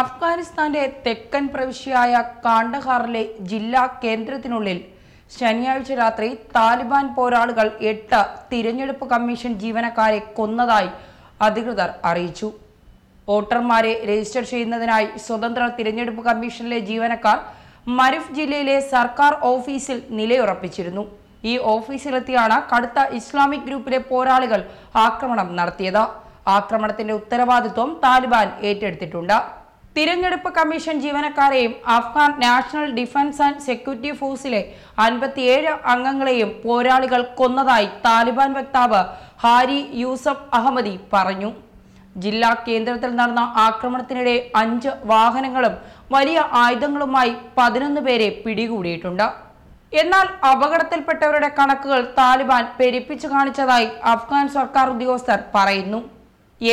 അഫ്ഗാനിസ്ഥാന്റെ തെക്കൻ പ്രവിശ്യയായ കാണ്ഡഹാറിലെ ജില്ലാ കേന്ദ്രത്തിനുള്ളിൽ ശനിയാഴ്ച രാത്രി താലിബാൻ പോരാളികൾ എട്ട് തിരഞ്ഞെടുപ്പ് കമ്മീഷൻ ജീവനക്കാരെ കൊന്നതായി അധികൃതർ അറിയിച്ചു വോട്ടർമാരെ രജിസ്റ്റർ ചെയ്യുന്നതിനായി സ്വതന്ത്ര തിരഞ്ഞെടുപ്പ് കമ്മീഷനിലെ ജീവനക്കാർ മരിഫ് ജില്ലയിലെ സർക്കാർ ഓഫീസിൽ നിലയുറപ്പിച്ചിരുന്നു ഈ ഓഫീസിലെത്തിയാണ് കടുത്ത ഇസ്ലാമിക് ഗ്രൂപ്പിലെ പോരാളികൾ ആക്രമണം നടത്തിയത് ആക്രമണത്തിന്റെ ഉത്തരവാദിത്വം താലിബാൻ ഏറ്റെടുത്തിട്ടുണ്ട് തിരഞ്ഞെടുപ്പ് കമ്മീഷൻ ജീവനക്കാരെയും Afghan national defence and security ഫോഴ്സിലെ അൻപത്തിയേഴ് അംഗങ്ങളെയും പോരാളികൾ കൊന്നതായി താലിബാൻ വക്താവ് ഹാരി യൂസഫ് അഹമ്മദി പറഞ്ഞു ജില്ലാ കേന്ദ്രത്തിൽ നടന്ന ആക്രമണത്തിനിടെ അഞ്ച് വാഹനങ്ങളും വലിയ ആയുധങ്ങളുമായി പതിനൊന്ന് പേരെ പിടികൂടിയിട്ടുണ്ട് എന്നാൽ അപകടത്തിൽപ്പെട്ടവരുടെ കണക്കുകൾ താലിബാൻ പെരുപ്പിച്ചു കാണിച്ചതായി അഫ്ഗാൻ സർക്കാർ ഉദ്യോഗസ്ഥർ പറയുന്നു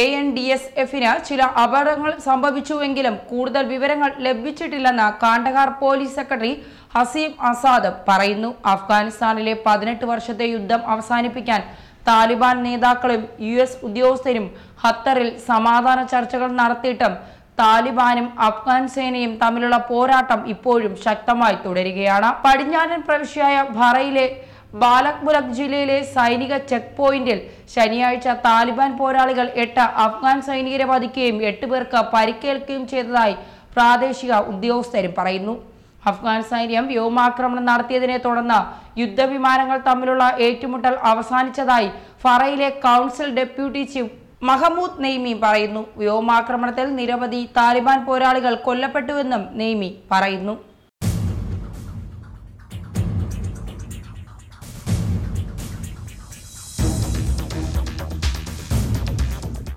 എ എൻ ഡി എസ് എഫിന് ചില അപകടങ്ങൾ സംഭവിച്ചുവെങ്കിലും കൂടുതൽ വിവരങ്ങൾ ലഭിച്ചിട്ടില്ലെന്ന് കാണ്ടഹാർ പോലീസ് സെക്രട്ടറി ഹസീം അസാദ് പറയുന്നു അഫ്ഗാനിസ്ഥാനിലെ പതിനെട്ട് വർഷത്തെ യുദ്ധം അവസാനിപ്പിക്കാൻ താലിബാൻ നേതാക്കളും യു എസ് ഉദ്യോഗസ്ഥരും ഖത്തറിൽ സമാധാന ചർച്ചകൾ നടത്തിയിട്ടും താലിബാനും അഫ്ഗാൻ സേനയും തമ്മിലുള്ള പോരാട്ടം ഇപ്പോഴും ശക്തമായി തുടരുകയാണ് പടിഞ്ഞാറൻ പ്രവിശ്യയായ ഭറയിലെ ബാലക്മുലക് ജില്ലയിലെ സൈനിക ചെക്ക് പോയിന്റിൽ ശനിയാഴ്ച താലിബാൻ പോരാളികൾ എട്ട് അഫ്ഗാൻ സൈനികരെ വധിക്കുകയും എട്ട് പേർക്ക് പരിക്കേൽക്കുകയും ചെയ്തതായി പ്രാദേശിക ഉദ്യോഗസ്ഥരും പറയുന്നു അഫ്ഗാൻ സൈന്യം വ്യോമാക്രമണം നടത്തിയതിനെ തുടർന്ന് യുദ്ധവിമാനങ്ങൾ തമ്മിലുള്ള ഏറ്റുമുട്ടൽ അവസാനിച്ചതായി ഫറയിലെ council deputy chief Mahmood Naimi പറയുന്നു വ്യോമാക്രമണത്തിൽ നിരവധി താലിബാൻ പോരാളികൾ കൊല്ലപ്പെട്ടുവെന്നും നെയ്മി പറയുന്നു